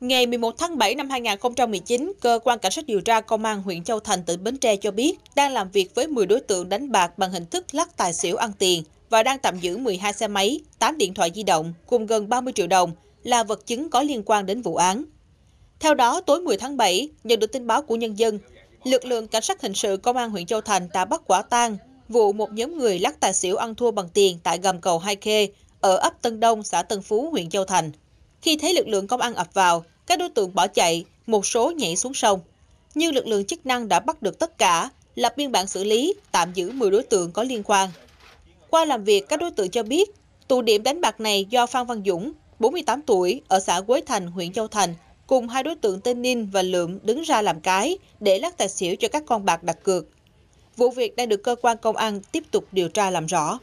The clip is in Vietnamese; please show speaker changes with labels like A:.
A: Ngày 11 tháng 7 năm 2019, Cơ quan Cảnh sát điều tra Công an huyện Châu Thành, tỉnh Bến Tre cho biết đang làm việc với 10 đối tượng đánh bạc bằng hình thức lắc tài xỉu ăn tiền và đang tạm giữ 12 xe máy, 8 điện thoại di động cùng gần 30 triệu đồng là vật chứng có liên quan đến vụ án. Theo đó, tối 10 tháng 7, nhận được tin báo của nhân dân, lực lượng cảnh sát hình sự công an huyện Châu Thành đã bắt quả tang vụ một nhóm người lắc tài xỉu ăn thua bằng tiền tại gầm cầu Hai Khê ở ấp Tân Đông, xã Tân Phú, huyện Châu Thành. Khi thấy lực lượng công an ập vào, các đối tượng bỏ chạy, một số nhảy xuống sông. Nhưng lực lượng chức năng đã bắt được tất cả, lập biên bản xử lý, tạm giữ 10 đối tượng có liên quan. Qua làm việc, các đối tượng cho biết, tụ điểm đánh bạc này do Phan Văn Dũng, 48 tuổi, ở xã Quế Thành, huyện Châu Thành, cùng hai đối tượng tên Ninh và Lượm đứng ra làm cái để lắc tài xỉu cho các con bạc đặt cược. Vụ việc đang được cơ quan công an tiếp tục điều tra làm rõ.